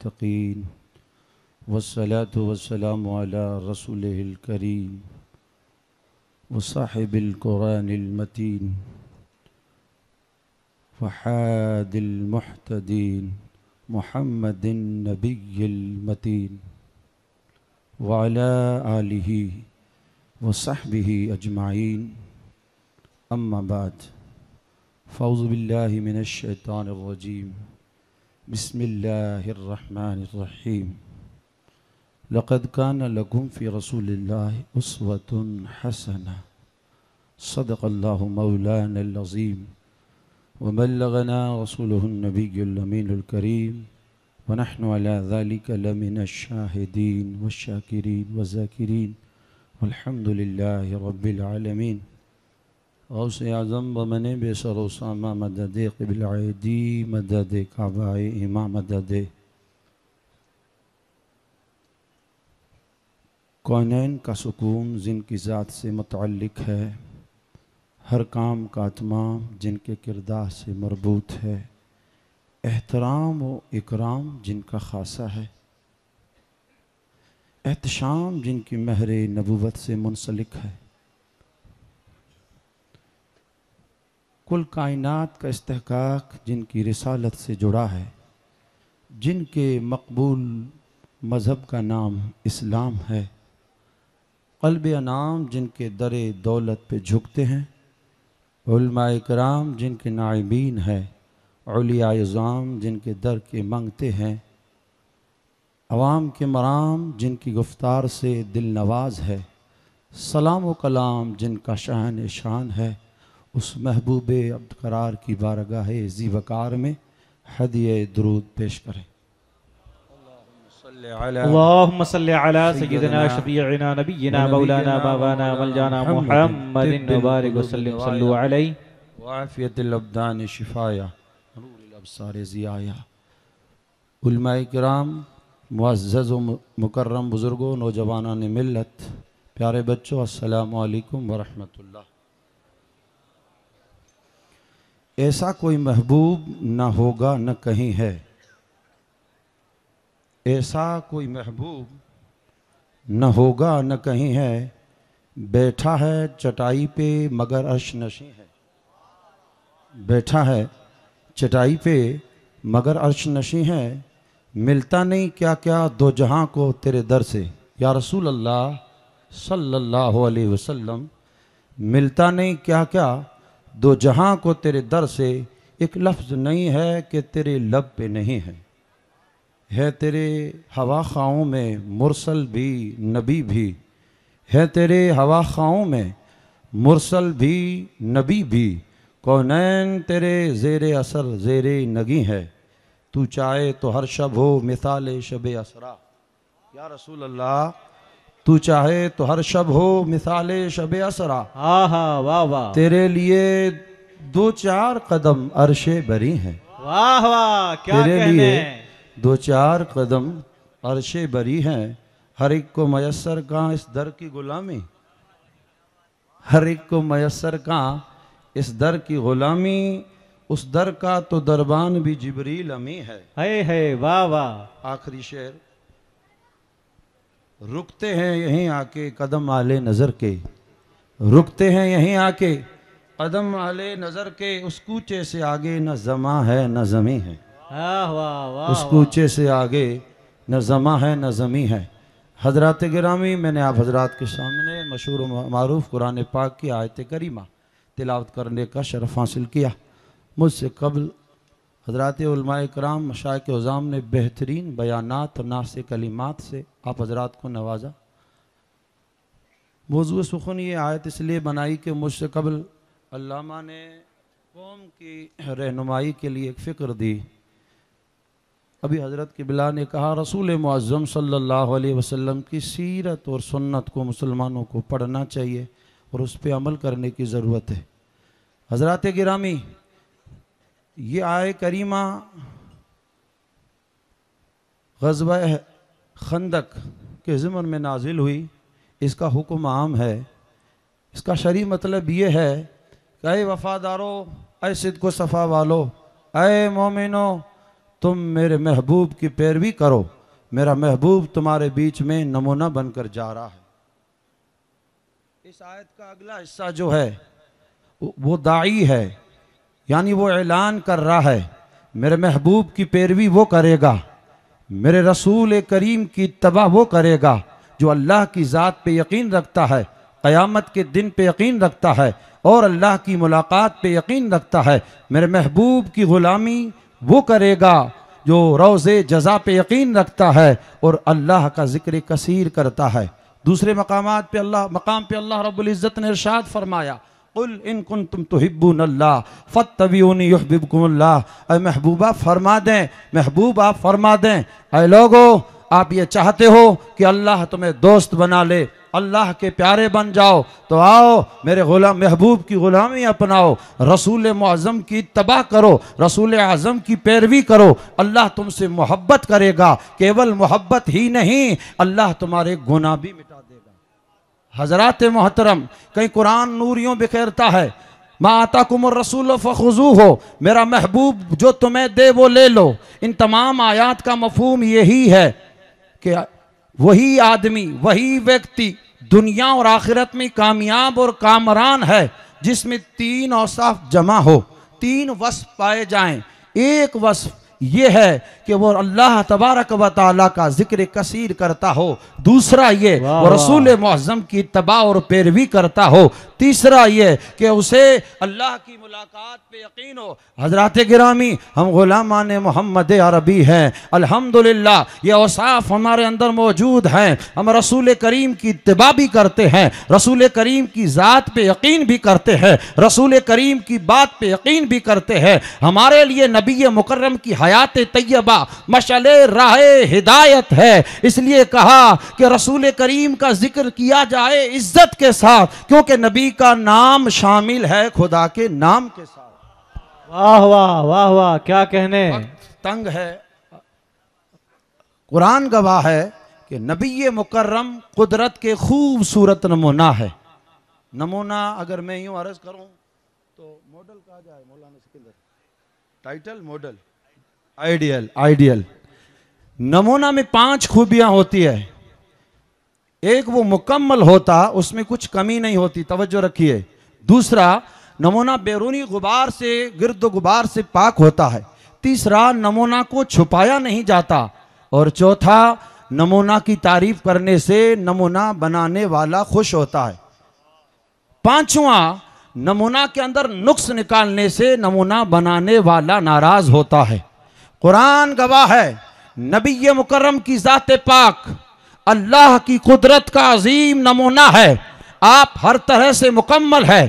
المتقين والصلاة والسلام على رسوله الكريم وصاحب القرآن المتين وحاد المحتدين محمد النبي المتين وعلى آله وصحبه أجمعين أما بعد فأعوذ بالله من الشيطان الرجيم بسم الله الرحمن الرحيم لقد كان لكم في رسول الله أسوة حسنة صدق الله مولانا العظيم وبلغنا رسوله النبي الأمين الكريم ونحن على ذلك لمن الشاهدين والشاكرين والذاكرين والحمد لله رب العالمين गौस आज़म व मन बेसरोसामा मदद कबिलदी मदद काबाए इमा मदद कौनैन का सुकून जिनकी ज़ात से मुतलक है हर काम का तमाम जिनके किरदार से मरबूत है एहतराम व इकराम जिनका खासा है एहतशाम जिनकी महर नबूबत से मुनसलिक है कुल कायनात का इस्तेकाक जिनकी रिसालत से जुड़ा है जिनके मकबूल मज़हब का नाम इस्लाम है कल्ब अनाम जिनके दर दौलत पे झुकते हैं कराम जिनके नायबीन है अलियाज़ाम जिनके दर के मंगते हैं अवाम के मराम जिनकी गुफ्तार से दिल नवाज है सलाम व कलाम जिनका शान शान है उस महबूब करार की बारगाह जीवकार में हदिय दरूद पेश करें اللهم صل على سيدنا شفيعنا نبينا مولانا بابانا ملجانا محمد المبارك وسلم صلوا عليه وعافيه الابدان شفايا نور الابصار زیایا علماء کرام معزز و مکرم بزرگوں نوجوانان ملت پیارے بچوں السلام علیکم ورحمۃ اللہ ऐसा कोई महबूब ना होगा न कहीं है ऐसा कोई महबूब न होगा न कहीं है बैठा है चटाई पे मगर अर्श नशी है बैठा है चटाई पे मगर अर्श नशी है मिलता नहीं क्या क्या दो जहाँ को तेरे दर से या रसूल अल्लाह सल्लल्लाहु अलैहि वसल्लम मिलता नहीं क्या क्या दो जहां को तेरे दर से एक लफ्ज़ नहीं है कि तेरे लब पे नहीं है है तेरे हवा खाओं में मुरसल भी नबी भी है तेरे हवा खाओं में मुरसल भी नबी भी कौनैन तेरे जेर असर जेर नगी है तू चाहे तो हर शब हो मिसाल शब असरा या रसूल अल्लाह तू चाहे तो हर शब हो मिसाल शब असरा आहा वाह वाह तेरे लिए दो चार कदम अरशे बरी हैं वाह वाह क्या तेरे लिए दो चार कदम अरशे बरी हैं हर एक को मयसर का इस दर की गुलामी हर एक को मयसर का इस दर की गुलामी उस दर का तो दरबान भी जिबरील अमी है है वाह वाह आखिरी शेर रुकते हैं यहीं आके कदम आले नज़र के रुकते हैं यहीं आके कदम आले नज़र के उस कूचे से आगे न जमा है न जमी है उस कूचे से आगे न जमा है न जमी है हजरत ग्रामी मैंने आप हजरत के सामने मशहूर मरूफ कुरान पाक की आयत करीमा तिलावत करने का शरफ हासिल किया मुझसे कबल हजरत कराम मशाक उज़ाम ने बेहतरीन बयानात और नाश कलीमात से आप हजरात को नवाजा मौजू सुखन ये आयत इसलिए बनाई कि मुझसे कबल अल्लामा ने कौम की रहनुमाई के लिए एक फ़िक्र दी अभी हज़रत के बिला ने कहा रसूल मज़म सल्ला वसम की सीरत और सुन्नत को मुसलमानों को पढ़ना चाहिए और उस पर अमल करने की ज़रूरत है हजरत गिरामी ये आय करीमा गजब खंदक के ज़मन में नाजिल हुई इसका हुक्म आम है इसका शरी मतलब ये है कि अय वफ़ादारो अय सिद को सफ़ा वालो अय मोमिनो तुम मेरे महबूब की पैरवी करो मेरा महबूब तुम्हारे बीच में नमूना बनकर जा रहा है इस आयत का अगला हिस्सा जो है वो दाई है यानी वो ऐलान कर रहा है मेरे महबूब की पैरवी वो करेगा मेरे रसूल करीम की तबाह वो करेगा जो अल्लाह की ज़ात पे यकीन रखता है क़यामत के दिन पे यकीन रखता है और अल्लाह की मुलाकात पे यकीन रखता है मेरे महबूब की ग़ुलामी वो करेगा जो रोज़े जजा पे यकीन रखता है और अल्लाह का ज़िक्र कसीर करता है दूसरे मकाम पे अल्लाह मकाम पे अल्लाह रब्ज़त ने इरशाद फरमाया कुल इन कन तुम तो हिब्बून अल्लाह फ़त तबीनी अः महबूबा फरमा दें महबूब आप फरमा दें अः लोगो आप ये चाहते हो कि अल्लाह तुम्हें दोस्त बना ले अल्लाह के प्यारे बन जाओ तो आओ मेरे गुलाम महबूब की ग़ुलामी अपनाओ रसूल मज़म की तबाह करो रसूल आज़म की पैरवी करो अल्लाह तुमसे मोहब्बत करेगा केवल मोहब्बत ही नहीं अल्लाह तुम्हारे गुना भी मिटा हजरत मोहतरम कहीं कुरान नूरियों बिखेरता है माँ आता कुमर रसूल फ़ुजू हो मेरा महबूब जो तुम्हें दे वो ले लो इन तमाम आयात का मफहम यही है कि वही आदमी वही व्यक्ति दुनिया और आखिरत में कामयाब और कामरान है जिसमें तीन औसाफ जमा हो तीन वस्फ पाए जाएं एक वस्फ ये है कि वो अल्लाह तबारक व ताली का जिक्र कसीर करता हो दूसरा ये वो रसूल मज़म की तबाह और पैरवी करता हो तीसरा ये कि उसे अल्लाह की मुलाकात पे यकीन हो हजरत गिरामी हम गुलामान मोहम्मद अरबी हैं अल्हम्दुलिल्लाह ये औसाफ हमारे अंदर मौजूद हैं हम रसूल करीम की तबाह भी करते हैं रसूल करीम की ज़ात पे यकीन भी करते हैं रसूल करीम की बात पे यकीन भी करते हैं हमारे लिए नबी मुकर्रम की हयात तैयबा मशल राह हिदायत है इसलिए कहा कि रसूल करीम का जिक्र किया जाए इज्जत के साथ क्योंकि नबी का नाम शामिल है खुदा के नाम के साथ वाह वाह वाह वाह क्या कहने तंग है कुरान गवाह है कि नबी मुकर्रम कुदरत के खूबसूरत नमूना है नमूना अगर मैं यूं अर्ज़ करूं तो मॉडल कहा जाए मौलाना Sikandar title model ideal ideal नमूना में पांच खूबियां होती है एक वो मुकम्मल होता उसमें कुछ कमी नहीं होती तवज्जो रखिए दूसरा नमूना बैरूनी गुबार से गिरद गुबार से पाक होता है तीसरा नमूना को छुपाया नहीं जाता और चौथा नमूना की तारीफ करने से नमूना बनाने वाला खुश होता है पांचवा नमूना के अंदर नुक्स निकालने से नमूना बनाने वाला नाराज होता है कुरान गवाह है नबी मुकर्रम की ज़ात पाक अल्लाह की कुदरत का अजीम नमूना है आप हर तरह से मुकम्मल है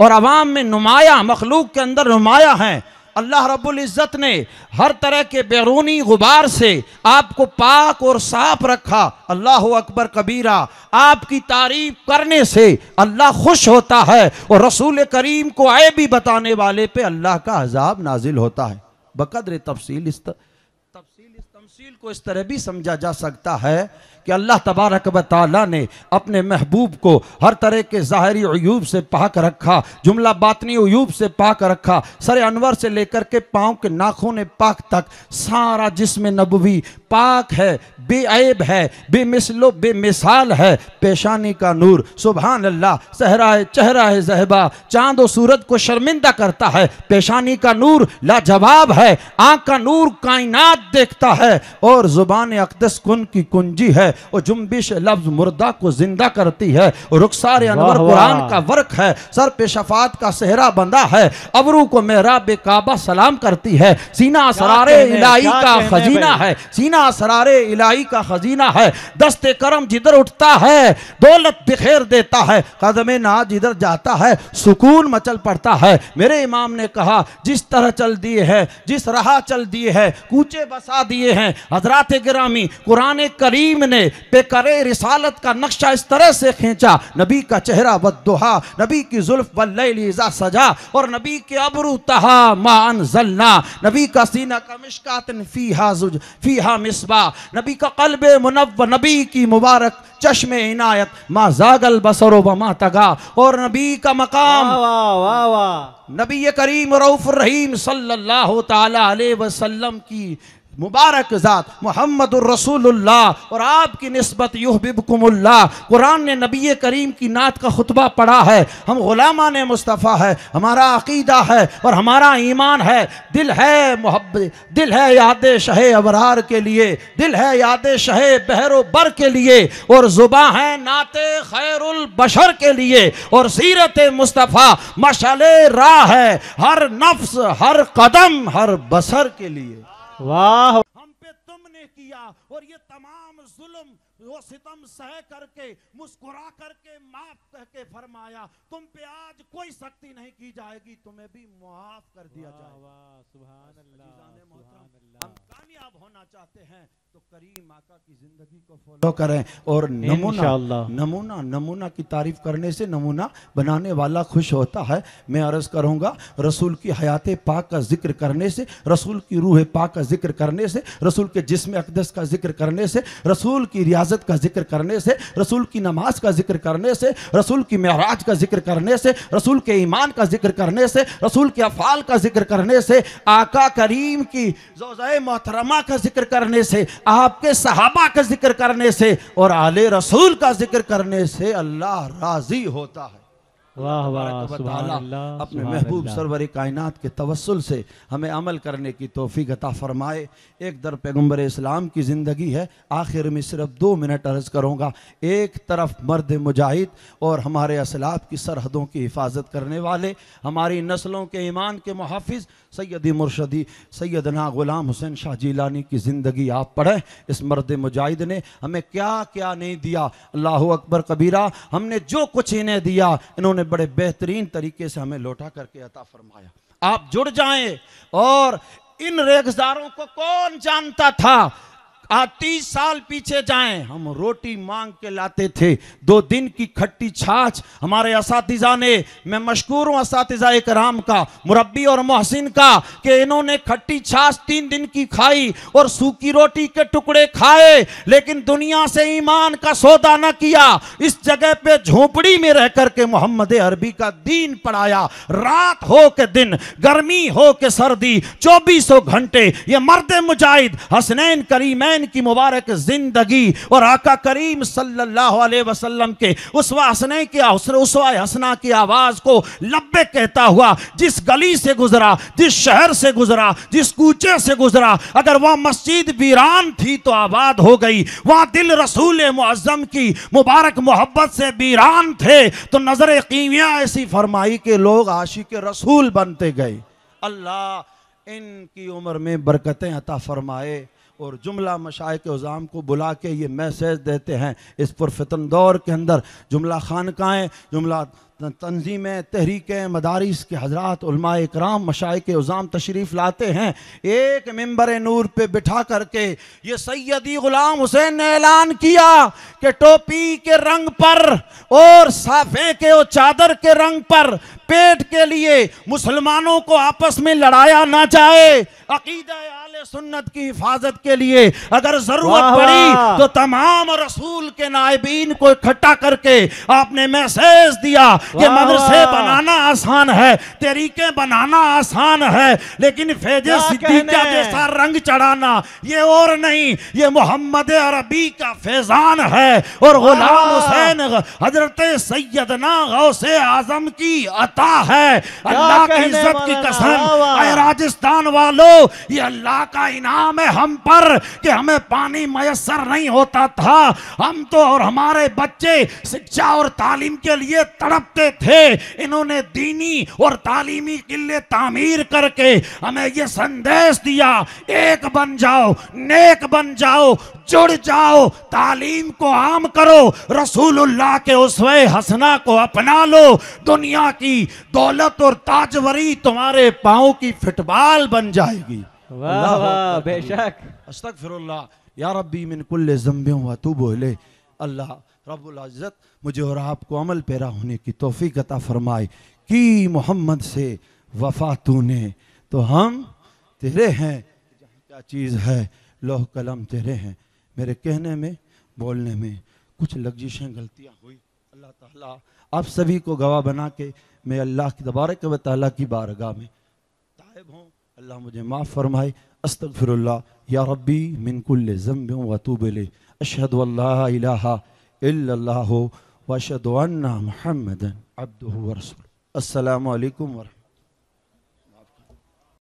और आवाम में नुमाया मखलूक के अंदर नुमाया हैं अल्लाह रबुल्ज़त ने हर तरह के बैरूनी गुबार से आपको पाक और साफ रखा अल्लाह अकबर कबीरा आपकी तारीफ करने से अल्लाह खुश होता है और रसूल करीम को आए भी बताने वाले पे अल्लाह का अजाब नाजिल होता है बकदर तफसील इस तफसील इस तमसील को इस तरह भी समझा जा सकता है कि अल्लाह तबारक वाली ने अपने महबूब को हर तरह के ज़ाहरी अयूब से पाक रखा जुमला बातनी अयूब से पाक रखा सरे अनवर से लेकर के पाँव के नाखों ने पाक तक सारा जिसम नबवी पाक है बेअब है बेमिसलो बेमिसाल है पेशानी का नूर सुबहान अल्लाह सहरा है चेहरा है जहबा चांद और सूरज को शर्मिंदा करता है पेशानी का नूर लाजवाब है आँख का नूर कायनात देखता है और ज़ुबान अकदस कुन की कुंजी है और जुम्बिश लफ्ज़ मुर्दा को ज़िंदा करती है रुखसार अनवर कुरान का वर्क है सर पे शफात का सेहरा बंदा है अबरू को मेरा बेकाबा सलाम करती है सीना सरारे इलाही का खजीना है सीना सरारे इलाही खुदाई का खजीना है दस्ते करम जिधर उठता है दौलत बिखेर देता है कदम ना जिधर जाता है सुकून मचल पड़ता है मेरे इमाम ने कहा जिस तरह चल दिए है जिस राह चल दिए है कूचे बसा दिए हैं हजरात ग्रामी कुरान करीम ने बेकरे रिसालत का नक्शा इस तरह से खींचा नबी का चेहरा बदुहा नबी की जुल्फ बल्लेजा सजा और नबी के अबरू तहा मान जलना नबी का सीना का मिशका फी हाजुज फी हा मिसबा नबी का कल्ब मुनव नबी की मुबारक चश्म इनायत माँ जागल बसरो माँ तगा और नबी का मकाम नबी करीम रऊफ़ रहीम सल्लल्लाहु ताला अलैहि वसल्लम की मुबारक ज़ात मोहम्मद रसूलुल्लाह और आपकी नस्बत युहबिबकुमुल्लाह कुरान ने नबी करीम की नात का खुतबा पढ़ा है हम गुलामा ने मुस्तफ़ा है हमारा अकीदा है और हमारा ईमान है दिल है मोहब्ब दिल है याद शह अबरार के लिए दिल है याद शह बहर बर के लिए और ज़ुबा है नात खैरबशर के लिए और सीरत मुस्तफ़ा मशल राह है हर नफ्स हर कदम हर बसर के लिए वाह हम पे तुमने किया और ये तमाम जुल्म वो सितम सह करके मुस्कुरा करके माफ कह के फरमाया तुम पे आज कोई सख्ती नहीं की जाएगी तुम्हें भी मुआफ कर दिया जाएगा हम कामयाब होना चाहते हैं तो करीम आका की जिंदगी को फॉलो करें और नमूना नमूना नमूना की तारीफ करने से नमूना बनाने वाला खुश होता है मैं अर्ज़ करूंगा रसूल की हयात पाक का जिक्र करने से रसूल की रूह पाक का जिक्र करने से रसूल के जिसम अकदस का जिक्र करने से रसूल की रियाजत का जिक्र करने से रसूल की नमाज का जिक्र करने से रसूल की महराज का जिक्र करने से रसूल के ईमान का जिक्र करने से रसूल के अफ़ाल का जिक्र करने से आका करीम की जोजय मोहतरमा का जिक्र करने से आपके सहाबा का जिक्र करने से और आले रसूल का जिक्र करने से अल्लाह राजी होता है वाह वाह अपने महबूब सरवर कायनात के तवसल से हमें अमल करने की तोफ़ी गता फरमाए एक दर पैगम्बर इस्लाम की ज़िंदगी है आखिर में सिर्फ दो मिनट अर्ज़ करूँगा एक तरफ मर्द मुजाहिद और हमारे असलाब की सरहदों की हिफाजत करने वाले हमारी नस्लों के ईमान के मुहाफ़ सैदी मुर्शदी सैदना ग़ुलाम हुसैन शाह जीलानी की ज़िंदगी आप पढ़ें इस मर्द मुजाहिद ने हमें क्या क्या नहीं दिया अल्लाह अकबर कबीरा हमने जो कुछ इन्हें दिया इन्होंने बड़े बेहतरीन तरीके से हमें लौटा करके अता फरमाया आप जुड़ जाएं और इन रेगजारों को कौन जानता था आज तीस साल पीछे जाएं हम रोटी मांग के लाते थे दो दिन की खट्टी छाछ हमारे इसातजा ने मैं मशहूर हूँ इसातजा राम का मुरबी और मोहसिन का कि इन्होंने खट्टी छाछ तीन दिन की खाई और सूखी रोटी के टुकड़े खाए लेकिन दुनिया से ईमान का सौदा न किया इस जगह पे झोपड़ी में रह करके मोहम्मद अरबी का दीन पढ़ाया रात हो के दिन गर्मी हो के सर्दी चौबीसों घंटे ये मर्द मुजाहिद हसनैन करीमैन हुसैन की मुबारक जिंदगी और आका करीम सल्लल्लाहु अलैहि वसल्लम के उस वसने की उस हसना की आवाज़ को लब्बे कहता हुआ जिस गली से गुजरा जिस शहर से गुजरा जिस कूचे से गुजरा अगर वह मस्जिद वीरान थी तो आबाद हो गई वह दिल रसूल मुआज़म की मुबारक मोहब्बत से वीरान थे तो नज़र कीविया ऐसी फरमाई के लोग आशिक रसूल बनते गए अल्लाह इनकी उम्र में बरकतें अता फरमाए और जुमला के उज़ाम को बुला के ये मैसेज देते हैं इस पुरफन दौर के अंदर जुमला खानकाएँ जुमला तनजीमें तहरीकें मदारस के हजरात कराम के उज़ाम तशरीफ़ लाते हैं एक मंबर नूर पे बिठा करके ये सैदी ग़ुलाम हुसैन ने ऐलान किया कि टोपी के रंग पर और साफे के और चादर के रंग पर पेट के लिए मुसलमानों को आपस में लड़ाया ना जाए अकीदा अहले सुन्नत की हिफाजत के लिए अगर जरूरत पड़ी तो तमाम रसूल के नायबीन को इकट्ठा करके आपने मैसेज दिया कि मदरसे बनाना आसान है तरीके बनाना आसान है लेकिन फैज सिद्दीका जैसा रंग चढ़ाना ये और नहीं ये मोहम्मद अरबी का फैजान है और गुलाम हुसैन हजरत सैदना गौसे आजम की अता है अल्लाह की इज्जत की कसम राजस्थान वालों ये अल्लाह का इनाम है हम पर कि हमें पानी मयसर नहीं होता था हम तो और हमारे बच्चे शिक्षा और तालीम के लिए तड़पते थे इन्होंने दीनी और तालीमी किले तामीर करके हमें यह संदेश दिया एक बन जाओ नेक बन जाओ जुड़ जाओ तालीम को आम करो रसूलुल्लाह के उस हसना को अपना लो दुनिया की दौलत और ताजवरी तुम्हारे पाओ की फिटबाल बन जाएगी बेशक अस्तगफिरुल्लाह या रब्बी मिन कुल्ले ज़म्बे हुआ तूबो बोले अल्लाह रब्बुल आज़त मुझे और आपको अमल पैरा होने की तोहफी अता फरमाए कि मोहम्मद से वफा तू ने तो हम तेरे हैं क्या चीज़ है लोह कलम तेरे हैं मेरे कहने में बोलने में कुछ लग्जिशें गलतियाँ हुई अल्लाह ताला आप सभी को गवाह बना के मैं अल्लाह की तबारक व की बारगाह में तायब हूँ अल्लाह मुझे माफ़ फरमाए अस्तफ़िरल्ला या रब्बी मिनकुल्ल ज़म्ब वतूबल अशहद अल्लाह वशद महमदन अब्दू वरसूल असलकम वरह